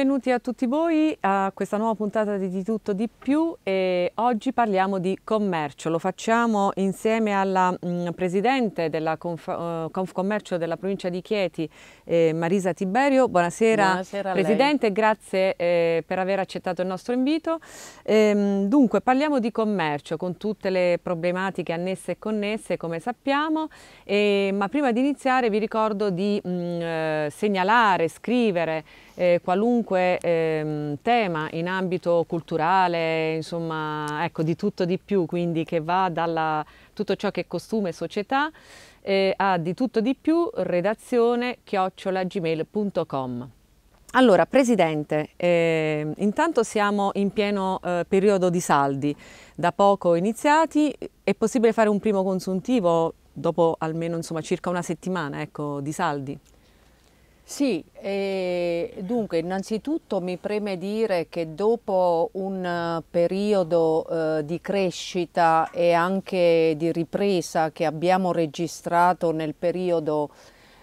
benvenuti a tutti voi a questa nuova puntata di Di Tutto Di Più e oggi parliamo di commercio. Lo facciamo insieme alla mm, Presidente della Conf, uh, Confcommercio della provincia di Chieti, eh, Marisa Tiberio. Buonasera, Buonasera Presidente, grazie eh, per aver accettato il nostro invito. Ehm, dunque parliamo di commercio con tutte le problematiche annesse e connesse come sappiamo, e, ma prima di iniziare vi ricordo di mh, mm, eh, segnalare, scrivere eh, qualunque ehm, tema in ambito culturale, insomma, ecco, di tutto di più, quindi che va da tutto ciò che è costume e società eh, a di tutto di più redazione chiocciolagmail.com. Allora, Presidente, eh, intanto siamo in pieno eh, periodo di saldi, da poco iniziati, è possibile fare un primo consuntivo dopo almeno insomma, circa una settimana ecco, di saldi? Sì, dunque innanzitutto mi preme dire che dopo un eh, periodo eh, di crescita e anche di ripresa che abbiamo registrato nel periodo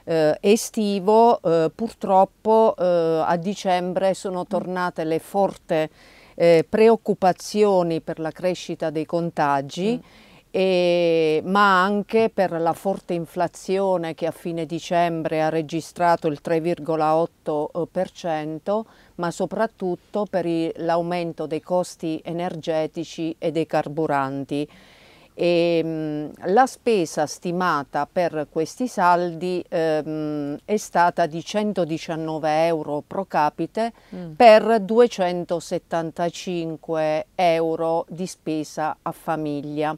eh, estivo, eh, purtroppo eh, a dicembre sono mm. tornate le forti eh, preoccupazioni per la crescita dei contagi. Mm e, ma anche per la forte inflazione che a fine dicembre ha registrato il 3,8%, eh, ma soprattutto per l'aumento dei costi energetici e dei carburanti. E, ehm, la spesa stimata per questi saldi ehm, è stata di 119 euro pro capite mm. per 275 euro di spesa a famiglia.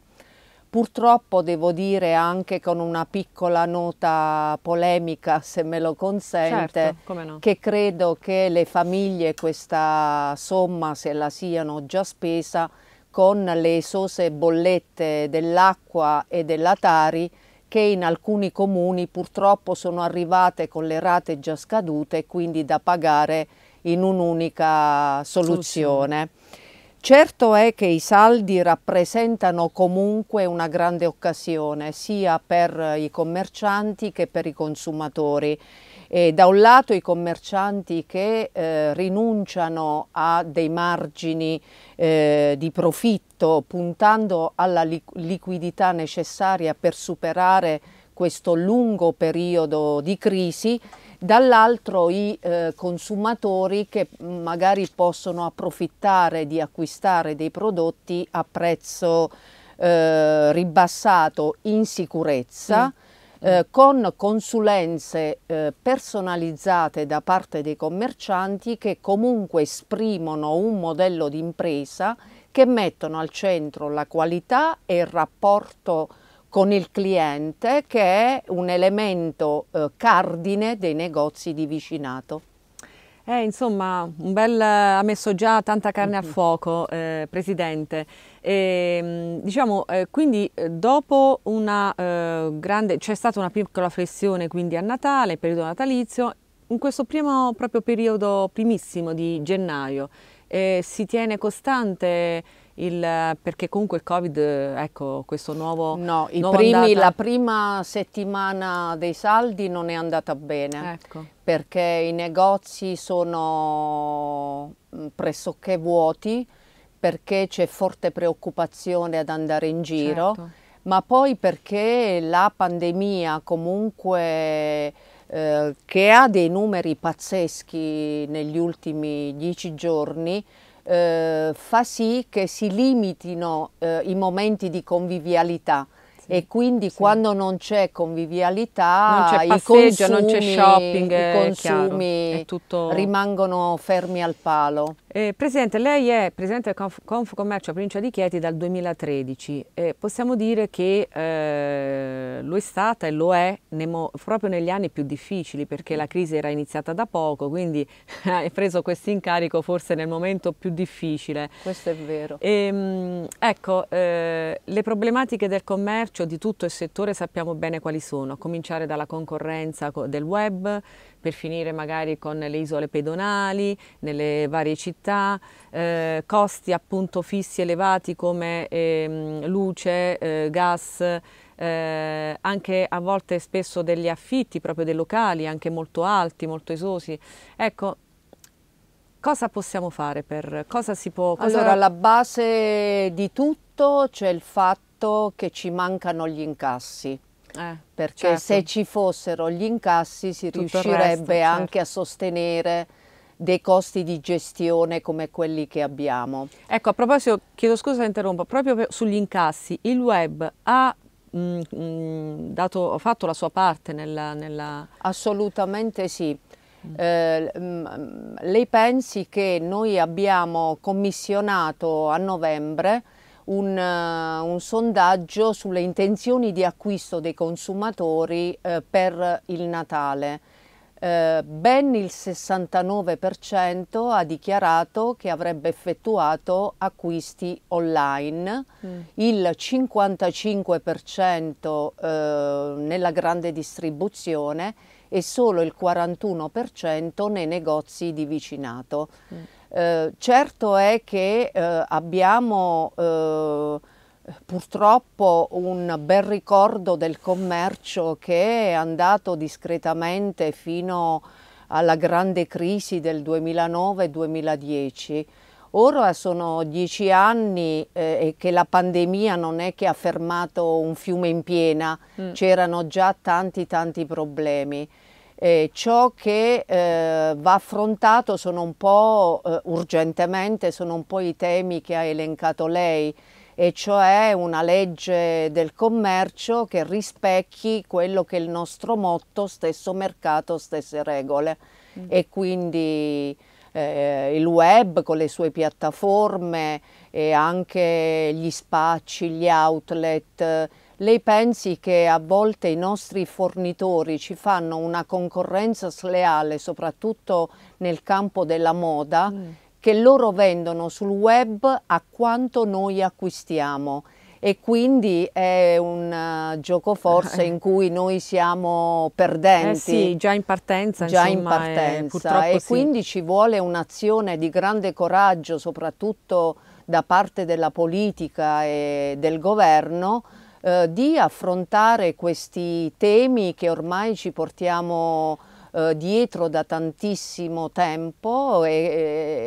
Purtroppo devo dire anche con una piccola nota polemica, se me lo consente, certo, no. che credo che le famiglie questa somma se la siano già spesa con le esose bollette dell'acqua e della Tari che in alcuni comuni purtroppo sono arrivate con le rate già scadute e quindi da pagare in un'unica soluzione. soluzione. Certo è che i saldi rappresentano comunque una grande occasione sia per i commercianti che per i consumatori. E da un lato i commercianti che eh, rinunciano a dei margini eh, di profitto puntando alla liquidità necessaria per superare questo lungo periodo di crisi dall'altro i eh, consumatori che magari possono approfittare di acquistare dei prodotti a prezzo eh, ribassato in sicurezza. Mm. Eh, con consulenze eh, personalizzate da parte dei commercianti che comunque esprimono un modello di impresa che mettono al centro la qualità e il rapporto con il cliente che è un elemento eh, cardine dei negozi di vicinato. Eh, insomma, bel, ha messo già tanta carne a mhm. fuoco, eh, Presidente. E, ehm, diciamo, eh, quindi eh, dopo una eh, grande, c'è stata una piccola flessione quindi a Natale, periodo natalizio, in questo primo proprio periodo primissimo di gennaio eh, si tiene costante il, perché comunque il Covid, ecco, questo nuovo... No, nuovo primi, andata... la prima settimana dei saldi non è andata bene, ecco. perché i negozi sono mm, pressoché vuoti, perché c'è forte preoccupazione ad andare in giro, certo. ma poi perché la pandemia comunque... Eh, che ha dei numeri pazzeschi negli ultimi dieci giorni, eh, fa sì che si limitino eh, i momenti di convivialità sì, e quindi sì. quando non c'è convivialità non c'è passeggio, consumi, non c'è shopping, i consumi tutto... rimangono fermi al palo. Eh, Presidente, lei è Presidente del Confcommercio Conf Provincia di Chieti dal 2013, eh, possiamo dire che eh, è stata e lo è nemo, proprio negli anni più difficili perché la crisi era iniziata da poco, quindi hai preso questo incarico forse nel momento più difficile. Questo è vero. E, ehm, ecco, eh, le problematiche del commercio di tutto il settore sappiamo bene quali sono, a cominciare dalla concorrenza del web, per finire magari con le isole pedonali, nelle varie città, eh, costi appunto fissi elevati come ehm, eh, luce, gas, eh, anche a volte spesso degli affitti proprio dei locali, anche molto alti, molto esosi. Ecco, cosa possiamo fare per, cosa si può... Cosa... Allora, alla base di tutto c'è il fatto che ci mancano gli incassi. Eh, perché certo. se ci fossero gli incassi si Tutto riuscirebbe resto, anche certo. a sostenere dei costi di gestione come quelli che abbiamo. Ecco, a proposito, chiedo scusa se interrompo, proprio sugli incassi, il web ha mh, dato, fatto la sua parte nella... nella... Assolutamente sì. Mm. Eh, mm, lei pensi che noi abbiamo commissionato a novembre un, eh, un, sondaggio sulle intenzioni di acquisto dei consumatori eh, per il Natale. Eh, ben il 69% ha dichiarato che avrebbe effettuato acquisti online, mm. il 55% eh, nella grande distribuzione e solo il 41% nei negozi di vicinato. Mm. Eh, certo è che eh, abbiamo eh, purtroppo un bel ricordo del commercio che è andato discretamente fino alla grande crisi del 2009-2010. Ora sono dieci anni eh, che la pandemia non è che ha fermato un fiume in piena, mm. c'erano già tanti tanti problemi. Eh, ciò che eh, va affrontato sono un po' eh, urgentemente, sono un po' i temi che ha elencato lei, e cioè una legge del commercio che rispecchi quello che è il nostro motto, stesso mercato, stesse regole. Mm. E quindi eh, il web con le sue piattaforme e anche gli spacci, gli outlet. Lei pensi che a volte i nostri fornitori ci fanno una concorrenza sleale, soprattutto nel campo della moda? Mm che loro vendono sul web a quanto noi acquistiamo e quindi è un uh, gioco forse eh. in cui noi siamo perdenti. Eh sì, già in partenza. Già insomma, in eh, partenza e sì. quindi ci vuole un'azione di grande coraggio, soprattutto da parte della politica e del governo, eh, di affrontare questi temi che ormai ci portiamo eh, dietro da tantissimo tempo e, e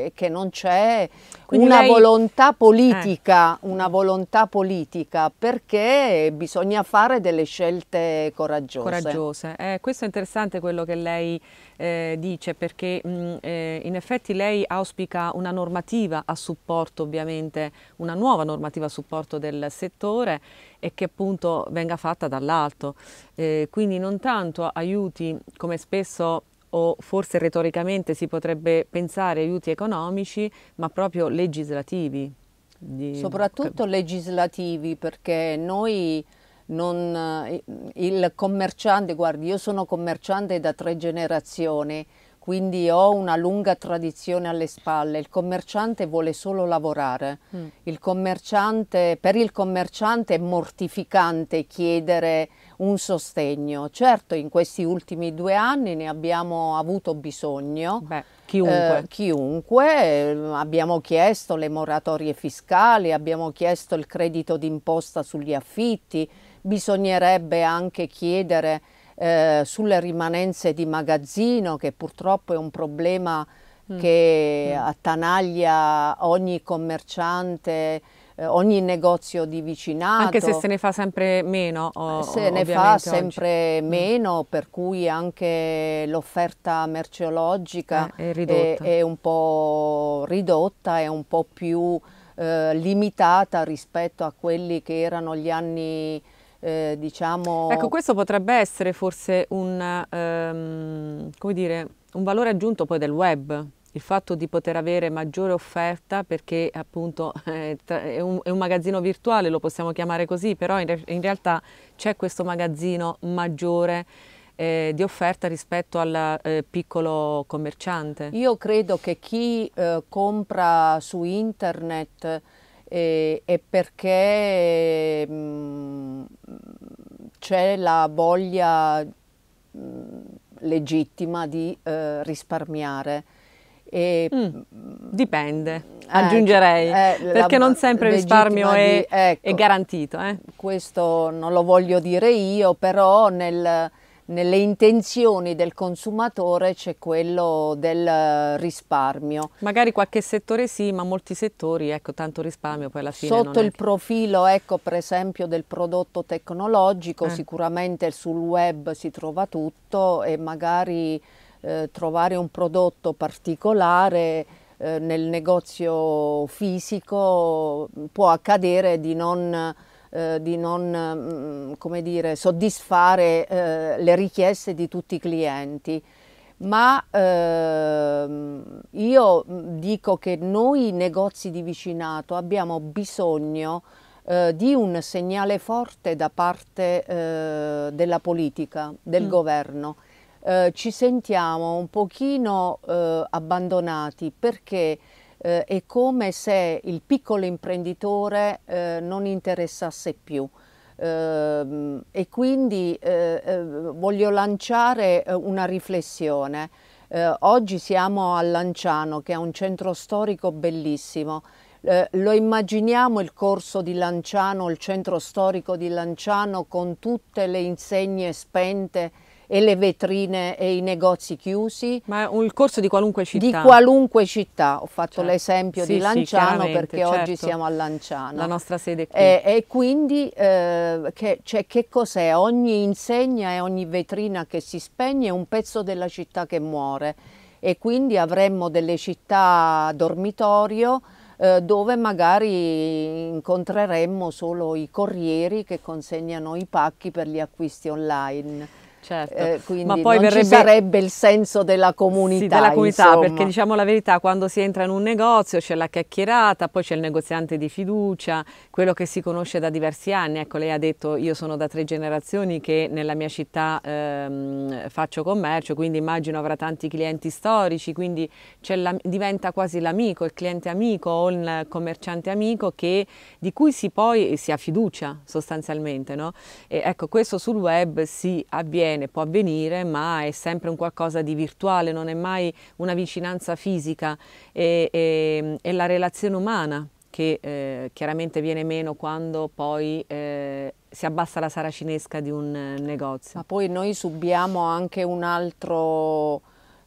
eh, che non c'è una, lei... volontà eh. politica, eh. una volontà politica, perché bisogna fare delle scelte coraggiose. Coraggiose. Eh, questo è interessante quello che lei eh, dice, perché mh, mm, eh, in effetti lei auspica una normativa a supporto, ovviamente, una nuova normativa a supporto del settore e che appunto venga fatta dall'alto. Eh, quindi non tanto aiuti, come spesso o forse retoricamente si potrebbe pensare aiuti economici, ma proprio legislativi. Di... Soprattutto legislativi, perché noi non, eh, il commerciante, guardi, io sono commerciante da tre generazioni, quindi ho una lunga tradizione alle spalle. Il commerciante vuole solo lavorare. Mm. Il commerciante, per il commerciante è mortificante chiedere un sostegno. Certo in questi ultimi due anni ne abbiamo avuto bisogno. Beh, chiunque. Eh, chiunque. Abbiamo chiesto le moratorie fiscali, abbiamo chiesto il credito d'imposta sugli affitti, bisognerebbe anche chiedere eh, sulle rimanenze di magazzino che purtroppo è un problema mm. che mm. attanaglia ogni commerciante eh, ogni negozio di vicinato. Anche se se ne fa sempre meno. O, eh, se ne fa sempre oggi. Mm. meno, per cui anche l'offerta merceologica eh, è, è, è, è, un po' ridotta, è un po' più eh, limitata rispetto a quelli che erano gli anni eh, diciamo... Ecco, questo potrebbe essere forse un, um, dire, un valore aggiunto poi del web, il fatto di poter avere maggiore offerta perché appunto è, un, è, un, magazzino virtuale, lo possiamo chiamare così, però in, re in realtà c'è questo magazzino maggiore eh, di offerta rispetto al eh, piccolo commerciante. Io credo che chi eh, compra su internet eh, è perché mm, c'è la voglia mh, mm, legittima di eh, risparmiare e, mm, dipende, eh, aggiungerei, ecco, perché non sempre il risparmio è, ecco, è, garantito. Eh? Questo non lo voglio dire io, però nel, nelle intenzioni del consumatore c'è quello del risparmio. Magari qualche settore sì, ma molti settori, ecco, tanto risparmio poi alla fine. Sotto il che... profilo, ecco, per esempio, del prodotto tecnologico, eh. sicuramente sul web si trova tutto e magari eh, trovare un prodotto particolare eh, nel negozio fisico mm, può accadere di non, eh, di non mh, mm, dire, soddisfare eh, le richieste di tutti i clienti. Ma ehm, io mm, dico che noi negozi di vicinato abbiamo bisogno eh, di un segnale forte da parte della politica, del mm. governo eh, ci sentiamo un pochino eh, abbandonati perché eh, è come se il piccolo imprenditore eh, non interessasse più. Ehm, e quindi eh, eh, voglio lanciare una riflessione. oggi siamo a Lanciano, che è un centro storico bellissimo. Eh, lo immaginiamo il corso di Lanciano, il centro storico di Lanciano con tutte le insegne spente e le vetrine e i negozi chiusi. Ma è il corso di qualunque città? Di qualunque città, ho fatto cioè, l'esempio sì, di Lanciano sì, perché certo. oggi siamo a Lanciano. La nostra sede qui. E, e quindi eh, che, cioè, che cos'è? Ogni insegna e ogni vetrina che si spegne è un pezzo della città che muore e quindi avremmo delle città dormitorio eh, dove magari incontreremmo solo i corrieri che consegnano i pacchi per gli acquisti online. Certo. Eh, quindi Ma poi verrebbe... sarebbe il senso della comunità. Sì, della comunità, insomma. perché diciamo la verità, quando si entra in un negozio c'è la chiacchierata, poi c'è il negoziante di fiducia, quello che si conosce da diversi anni. Ecco, lei ha detto io sono da tre generazioni che nella mia città ehm, faccio commercio, quindi immagino avrà tanti clienti storici, quindi la... diventa quasi l'amico, il cliente amico o il commerciante amico che... di cui si poi si ha fiducia sostanzialmente. No? ecco, questo sul web si avviene avviene, può avvenire, ma è sempre un qualcosa di virtuale, non è mai una vicinanza fisica, è, è, è la relazione umana che eh, chiaramente viene meno quando poi eh, si abbassa la saracinesca di un eh, negozio. Ma poi noi subiamo anche un altro,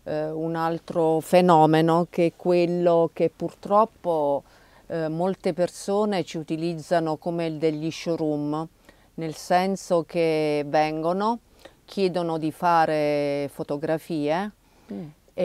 eh, un altro fenomeno che è quello che purtroppo eh, molte persone ci utilizzano come degli showroom, nel senso che vengono, chiedono di fare fotografie mm.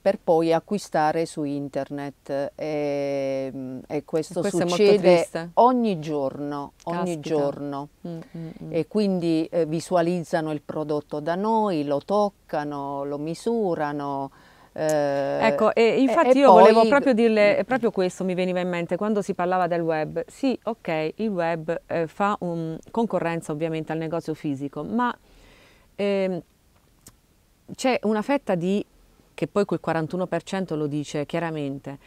per poi acquistare su internet e, mm, e questo, e succede ogni giorno, ogni giorno. Mm, mm, mm, e quindi eh, visualizzano il prodotto da noi, lo toccano, lo misurano, eh, ecco, e infatti e io poi... volevo proprio dirle, mm. proprio questo mi veniva in mente quando si parlava del web. Sì, ok, il web eh, fa un, concorrenza ovviamente al negozio fisico, ma eh, c'è una fetta di, che poi quel 41% lo dice chiaramente,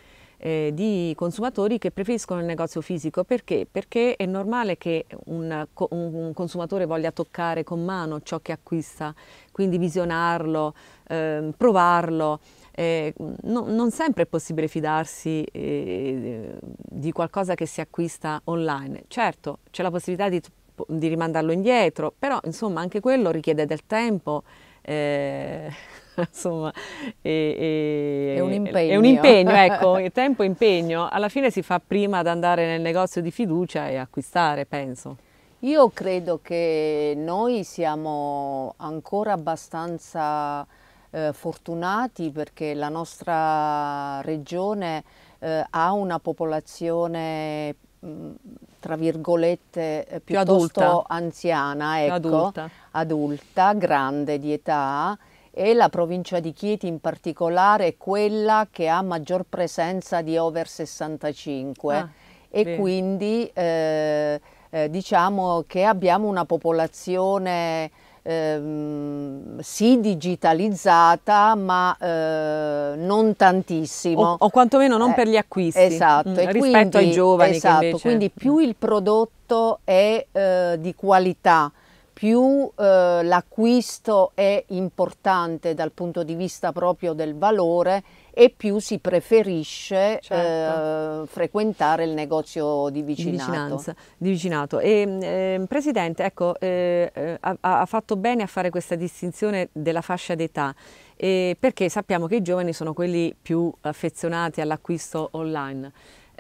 eh, di consumatori che preferiscono il negozio fisico perché? Perché è normale che un, un consumatore voglia toccare con mano ciò che acquista, quindi visionarlo, eh, provarlo. Eh, no, non sempre è possibile fidarsi eh, di qualcosa che si acquista online. Certo, c'è la possibilità di di rimandarlo indietro, però insomma anche quello richiede del tempo. Eh, insomma, e, e, è un impegno. È un impegno, ecco, il tempo impegno. Alla fine si fa prima ad andare nel negozio di fiducia e acquistare, penso. Io credo che noi siamo ancora abbastanza eh, fortunati perché la nostra regione eh, ha una popolazione mh, mm, tra virgolette eh, più piuttosto adulta. anziana, ecco, adulta. adulta, grande di età e la provincia di Chieti in particolare è quella che ha maggior presenza di over 65 ah, e bene. quindi eh, eh, diciamo che abbiamo una popolazione ehm, sì digitalizzata ma eh, non tantissimo. O, o, quantomeno non eh, per gli acquisti. Esatto. Mm, rispetto quindi, ai giovani. Esatto, invece... quindi mm. più il prodotto è eh, di qualità, più eh, l'acquisto è importante dal punto di vista proprio del valore e più si preferisce certo. eh, frequentare il negozio di vicinanza. di vicinato. E, eh, Presidente, ecco, eh, eh ha, ha fatto bene a fare questa distinzione della fascia d'età. Eh, perché sappiamo che i giovani sono quelli più affezionati all'acquisto online.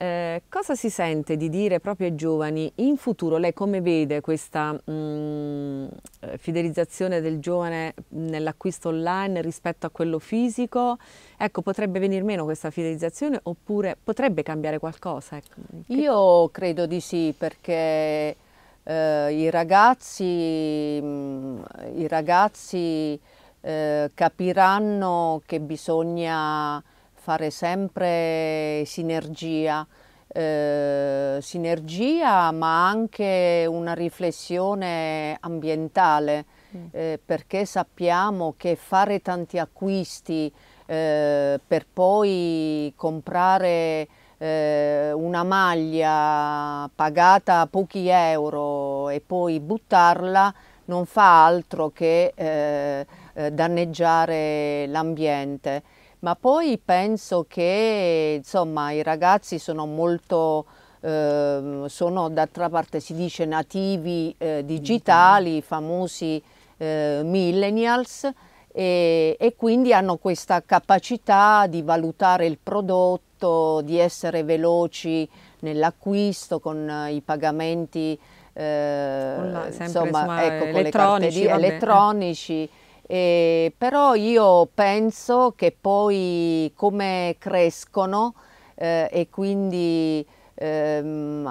Eh, cosa si sente di dire proprio ai giovani in futuro? Lei come vede questa mh, mm, eh, fidelizzazione del giovane nell'acquisto online rispetto a quello fisico? Ecco, potrebbe venir meno questa fidelizzazione oppure potrebbe cambiare qualcosa? Ecco, che... Io credo di sì perché eh, i ragazzi, mh, mm, i ragazzi eh, capiranno che bisogna fare sempre sinergia, eh, sinergia ma anche una riflessione ambientale mm. eh, perché sappiamo che fare tanti acquisti eh, per poi comprare eh, una maglia pagata a pochi euro e poi buttarla non fa altro che eh, eh, danneggiare l'ambiente ma poi penso che insomma, i ragazzi sono molto... Eh, sono d'altra parte si dice nativi eh, digitali, famosi eh, millennials e, e, quindi hanno questa capacità di valutare il prodotto, di essere veloci nell'acquisto con i pagamenti eh, Online, insomma, insomma, ecco, elettronici, con le carterie vabbè. elettronici. Eh, però io penso che poi come crescono eh, e quindi ehm,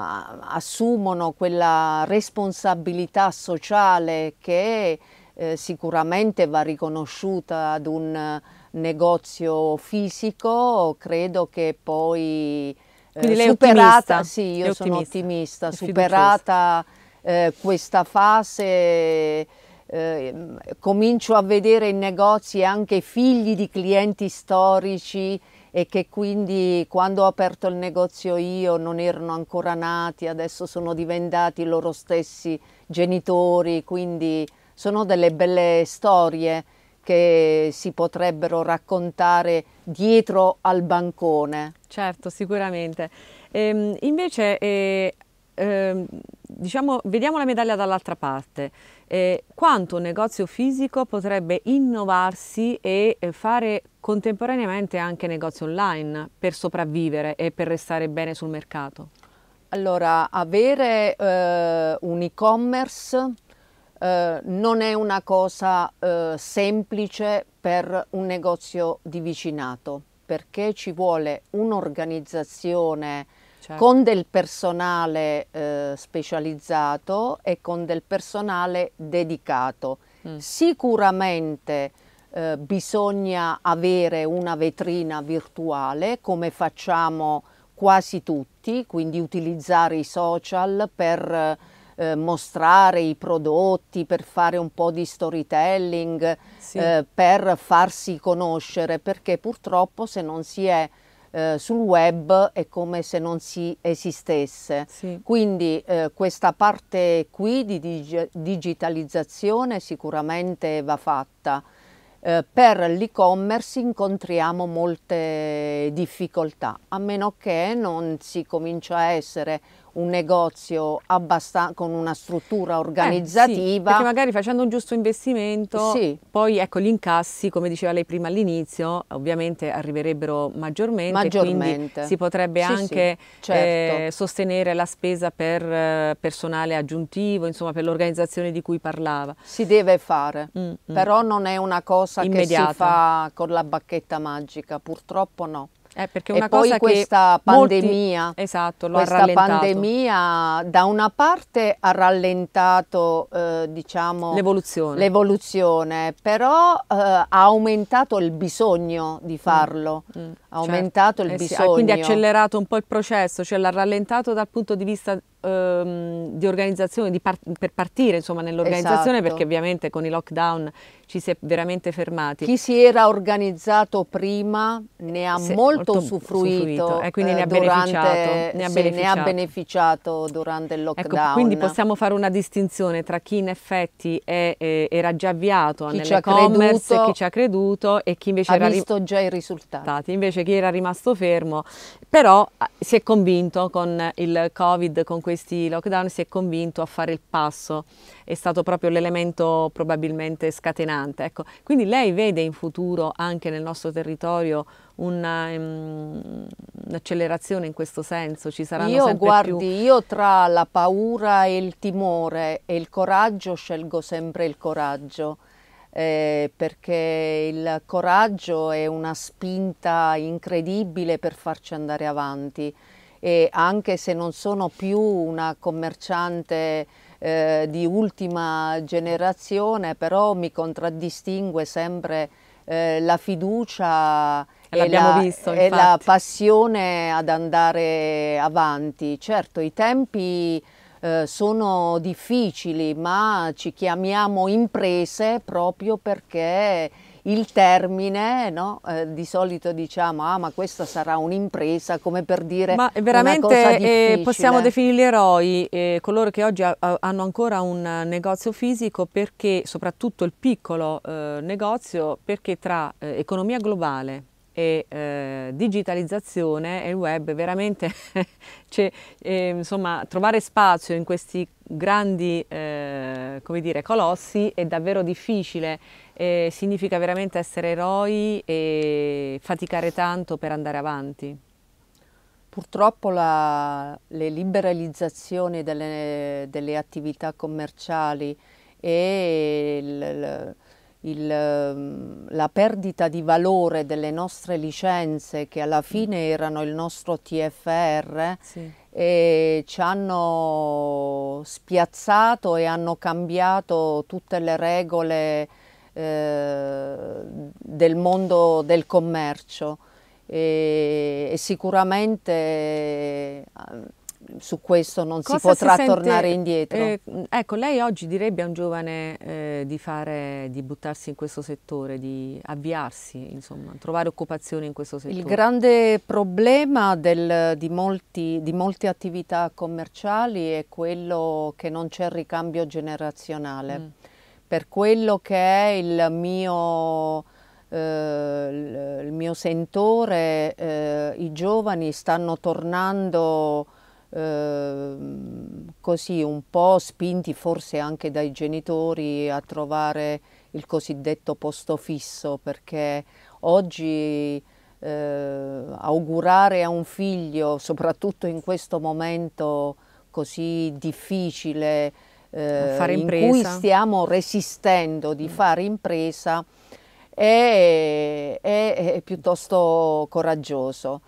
assumono quella responsabilità sociale che eh, sicuramente va riconosciuta ad un negozio fisico, credo che poi eh, Quindi superata, sì, io sono ottimista, ottimista superata eh, questa fase eh, comincio a vedere in negozi anche figli di clienti storici e che quindi quando ho aperto il negozio io non erano ancora nati, adesso sono diventati loro stessi genitori, quindi sono delle belle storie che si potrebbero raccontare dietro al bancone. Certo, sicuramente. Ehm, invece eh, Ehm, diciamo, vediamo la medaglia dall'altra parte. Eh, quanto un negozio fisico potrebbe innovarsi e eh, fare contemporaneamente anche negozio online per sopravvivere e per restare bene sul mercato? Allora, avere eh, un e-commerce eh, non è una cosa semplice per un negozio di vicinato perché ci vuole un'organizzazione certo. con del personale eh, specializzato e con del personale dedicato. Mm. Sicuramente eh, bisogna avere una vetrina virtuale come facciamo quasi tutti, quindi utilizzare i social per eh, mostrare i prodotti, per fare un po' di storytelling, sì. eh, per farsi conoscere, perché purtroppo se non si è eh, sul web è come se non si esistesse. Sì. Quindi eh, questa parte qui di dig digitalizzazione sicuramente va fatta. Eh, per l'e-commerce incontriamo molte difficoltà, a meno che non si comincia a essere un negozio con una struttura organizzativa. Eh, sì, perché magari facendo un giusto investimento, sì. poi ecco, gli incassi, come diceva lei prima all'inizio, ovviamente arriverebbero maggiormente, maggiormente. si potrebbe sì, anche certo. eh, sostenere la spesa per eh, personale aggiuntivo, insomma per l'organizzazione di cui parlava. Si deve fare, mm, mm. però non è una cosa Immediata. che si fa con la bacchetta magica, purtroppo no. Eh, perché una e cosa poi questa pandemia, molti... esatto, questa pandemia da una parte ha rallentato eh, diciamo, l'evoluzione. però eh, ha aumentato il bisogno di mm. farlo. Mm. Mm ha cioè, aumentato il eh bisogno. Sì, quindi ha accelerato un po' il processo, cioè l'ha rallentato dal punto di vista ehm, di organizzazione, di par per partire nell'organizzazione, esatto. perché ovviamente con i lockdown ci si è veramente fermati. Chi si era organizzato prima ne ha sì, molto, molto usufruito, e eh, quindi ne, ha durante, ne, ha sì, ne, ha beneficiato durante il ecco, lockdown. Ecco, quindi possiamo fare una distinzione tra chi in effetti è, era già avviato nell'e-commerce, chi ci ha creduto e chi invece ha era visto già i risultati. Invece invece chi era rimasto fermo, però ah, si è convinto con il Covid, con questi lockdown, si è convinto a fare il passo, è stato proprio l'elemento probabilmente scatenante. Ecco, quindi lei vede in futuro anche nel nostro territorio ehm, un'accelerazione um, in questo senso? Ci saranno io, sempre guardi, più... Io tra la paura e il timore e il coraggio scelgo sempre il coraggio eh, perché il coraggio è una spinta incredibile per farci andare avanti e anche se non sono più una commerciante eh, di ultima generazione, però mi contraddistingue sempre eh, la fiducia e la, visto, e la passione ad andare avanti. Certo, i tempi eh, sono difficili, ma ci chiamiamo imprese proprio perché il termine, no? eh, di solito diciamo, ah ma questa sarà un'impresa, come per dire Ma veramente eh, possiamo definirli eroi eh, coloro che oggi ha, hanno ancora un eh, negozio fisico perché, soprattutto il piccolo eh, negozio, perché tra economia globale, e eh, digitalizzazione e il web veramente cioè, eh, insomma, trovare spazio in questi grandi eh, dire, colossi è davvero difficile significa veramente essere eroi e faticare tanto per andare avanti Purtroppo la, le liberalizzazioni delle, delle, attività commerciali e il, il il, ehm, la perdita di valore delle nostre licenze che alla mm. fine erano il nostro TFR sì. e ci hanno spiazzato e hanno cambiato tutte le regole eh, del mondo del commercio e, e sicuramente ehm, su questo non Cosa si potrà si sente, tornare indietro. Eh, ecco, lei oggi direbbe a un giovane eh, di, fare, di, buttarsi in questo settore, di avviarsi, insomma, trovare occupazione in questo settore? Il grande problema del, di, molti, di molte attività commerciali è quello che non c'è il ricambio generazionale. Mm. Per quello che è il mio... Eh, il mio sentore, eh, i giovani stanno tornando Ehm, così un po' spinti forse anche dai genitori a trovare il cosiddetto posto fisso perché oggi eh, augurare a un figlio, soprattutto in questo momento così difficile eh, in cui stiamo resistendo di mm. fare impresa, è, è, è piuttosto coraggioso.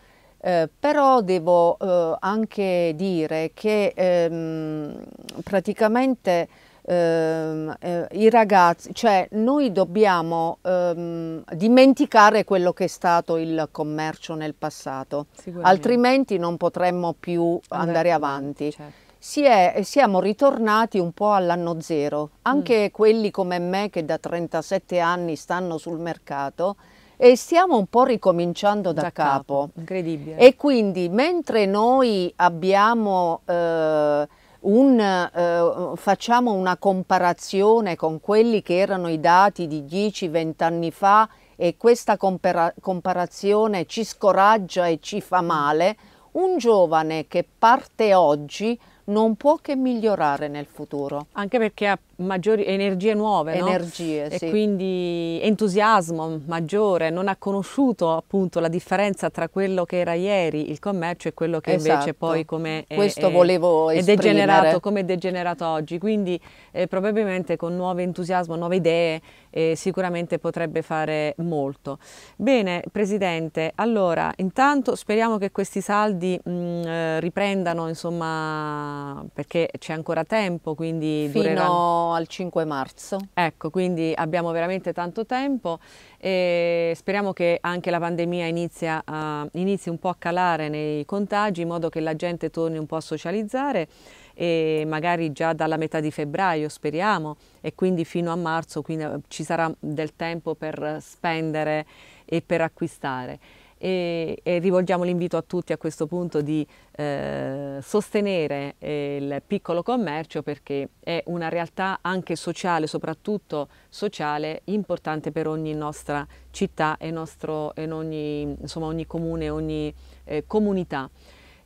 Eh, però devo eh, anche dire che ehm, praticamente ehm, eh, i ragazzi, cioè noi dobbiamo ehm, dimenticare quello che è stato il commercio nel passato, altrimenti non potremmo più andare avanti. Certo. Si è, siamo ritornati un po' all'anno zero. Anche mm. quelli come me che da 37 anni stanno sul mercato e stiamo un po' ricominciando da, da capo. capo. Incredibile. E quindi mentre noi abbiamo... Eh, un, eh, facciamo una comparazione con quelli che erano i dati di 10-20 anni fa e questa compara comparazione ci scoraggia e ci fa male, un giovane che parte oggi non può che migliorare nel futuro. Anche perché ha maggiori energie nuove, energie, no? sì. e quindi entusiasmo maggiore, non ha conosciuto appunto la differenza tra quello che era ieri il commercio e quello che esatto. invece poi come è, Questo è, volevo è degenerato, come è degenerato oggi, quindi eh, probabilmente con nuovo entusiasmo, nuove idee eh, sicuramente potrebbe fare molto. Bene Presidente, allora intanto speriamo che questi saldi mh, mm, eh, riprendano insomma perché c'è ancora tempo, quindi fino dureranno... al 5 marzo. Ecco, quindi abbiamo veramente tanto tempo e speriamo che anche la pandemia inizia a, inizi un po' a calare nei contagi in modo che la gente torni un po' a socializzare e magari già dalla metà di febbraio speriamo e quindi fino a marzo quindi ci sarà del tempo per spendere e per acquistare e, e, rivolgiamo l'invito a tutti a questo punto di eh, sostenere eh, il piccolo commercio perché è una realtà anche sociale, soprattutto sociale, importante per ogni nostra città e, nostro, e ogni, insomma, ogni, comune, ogni eh, comunità.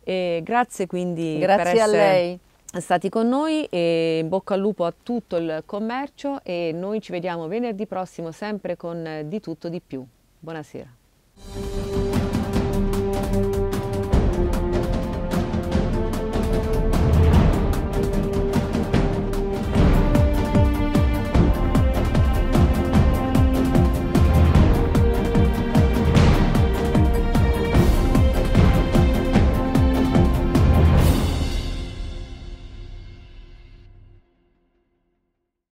E grazie quindi grazie per essere lei. stati con noi e in bocca al lupo a tutto il commercio e noi ci vediamo venerdì prossimo sempre con eh, Di tutto di più. Buonasera.